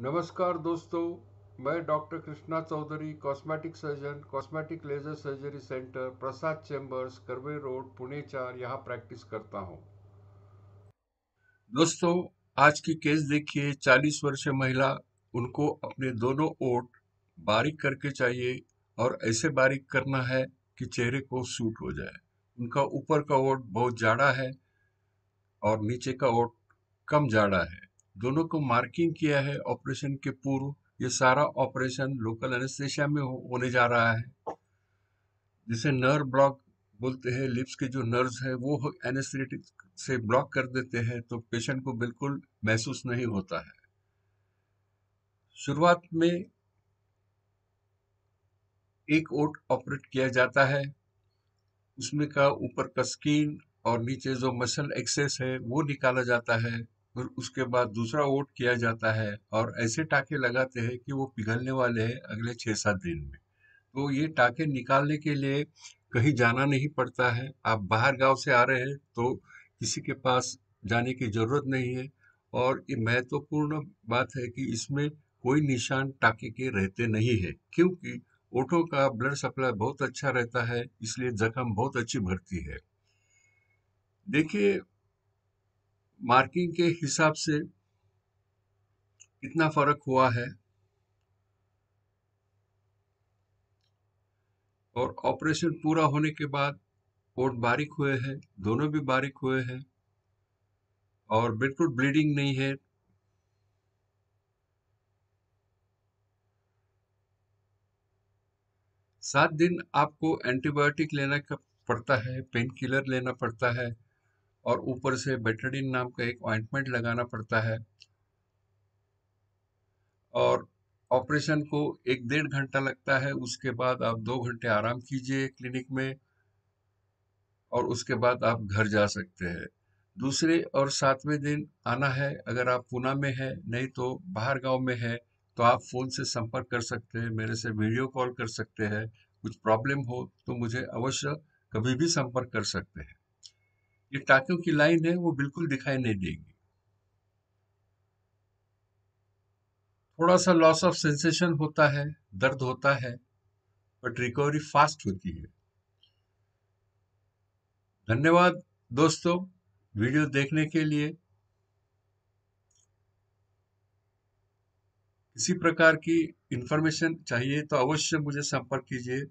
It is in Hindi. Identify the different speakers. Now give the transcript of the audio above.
Speaker 1: नमस्कार दोस्तों मैं doctor Krishna Chaudhary cosmetic surgeon cosmetic laser surgery centre Prasad Chambers Karve Road Pune चार यहाँ प्रैक्टिस करता हूँ दोस्तों आज की केस देखिए 40 वर्षीय महिला उनको अपने दोनों ओट बारीक करके चाहिए और ऐसे बारीक करना है कि चेहरे को सूट हो जाए उनका ऊपर का ओट बहुत जाड़ा है और नीचे का ओट कम जाड़ा है दोनों को मार्किंग किया है ऑपरेशन के पूर्व ये सारा ऑपरेशन लोकल एनेस्थेशिया में हो, होने जा रहा है जिसे नर्व ब्लॉक बोलते हैं लिप्स के जो नर्व्स है वो एनेस्थेटिक से ब्लॉक कर देते हैं तो पेशेंट को बिल्कुल महसूस नहीं होता है शुरुआत में एक ओट ऑपरेट किया जाता है उसमें का ऊपर का स्किन और नीचे जो मसल एक्सेस है वो निकाला जाता है और उसके बाद दूसरा वोट किया जाता है और ऐसे टाके लगाते हैं कि वो पिघलने वाले हैं अगले छः सात दिन में तो ये टाके निकालने के लिए कहीं जाना नहीं पड़ता है आप बाहर गांव से आ रहे हैं तो किसी के पास जाने की ज़रूरत नहीं है और ये महत्वपूर्ण बात है कि इसमें कोई निशान टाके के रहते नहीं है क्योंकि ओटों का ब्लड सप्लाई बहुत अच्छा रहता है इसलिए जख्म बहुत अच्छी भरती है देखिए मार्किंग के हिसाब से कितना फर्क हुआ है और ऑपरेशन पूरा होने के बाद पोर्ट बारीक हुए हैं दोनों भी बारीक हुए हैं और बिल्कुल ब्लीडिंग नहीं है सात दिन आपको एंटीबायोटिक लेना पड़ता है पेन किलर लेना पड़ता है और ऊपर से बेटाडिन नाम का एक ऑइंटमेंट लगाना पड़ता है और ऑपरेशन को एक डेढ़ घंटा लगता है उसके बाद आप दो घंटे आराम कीजिए क्लिनिक में और उसके बाद आप घर जा सकते हैं दूसरे और सातवें दिन आना है अगर आप पुणे में है नहीं तो बाहर गांव में है तो आप फ़ोन से संपर्क कर सकते हैं मेरे से वीडियो कॉल कर सकते हैं कुछ प्रॉब्लम हो तो मुझे अवश्य कभी भी संपर्क कर सकते हैं ये टाकियों की लाइन है वो बिल्कुल दिखाई नहीं देगी थोड़ा सा लॉस ऑफ सेंसेशन होता है दर्द होता है बट रिकवरी फास्ट होती है धन्यवाद दोस्तों वीडियो देखने के लिए किसी प्रकार की इंफॉर्मेशन चाहिए तो अवश्य मुझे संपर्क कीजिए